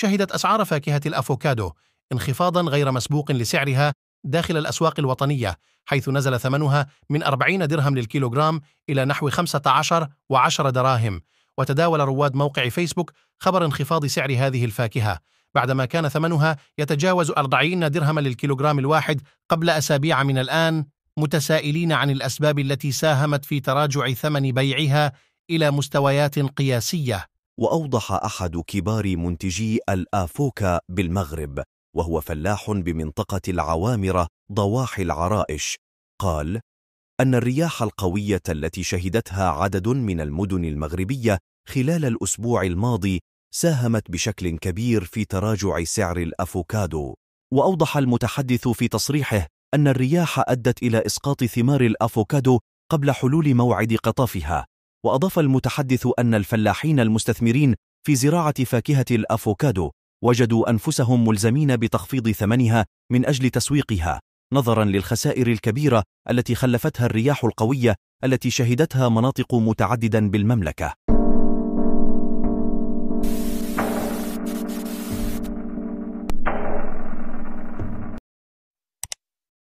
شهدت أسعار فاكهة الأفوكادو انخفاضا غير مسبوق لسعرها داخل الأسواق الوطنية حيث نزل ثمنها من 40 درهم للكيلوغرام إلى نحو 15 و10 دراهم وتداول رواد موقع فيسبوك خبر انخفاض سعر هذه الفاكهة بعدما كان ثمنها يتجاوز 40 درهما للكيلوغرام الواحد قبل أسابيع من الآن متسائلين عن الأسباب التي ساهمت في تراجع ثمن بيعها إلى مستويات قياسية وأوضح أحد كبار منتجي الآفوكا بالمغرب وهو فلاح بمنطقة العوامرة ضواحي العرائش قال أن الرياح القوية التي شهدتها عدد من المدن المغربية خلال الأسبوع الماضي ساهمت بشكل كبير في تراجع سعر الأفوكادو وأوضح المتحدث في تصريحه أن الرياح أدت إلى إسقاط ثمار الأفوكادو قبل حلول موعد قطافها وأضاف المتحدث أن الفلاحين المستثمرين في زراعة فاكهة الأفوكادو وجدوا أنفسهم ملزمين بتخفيض ثمنها من أجل تسويقها نظرا للخسائر الكبيرة التي خلفتها الرياح القوية التي شهدتها مناطق متعددا بالمملكة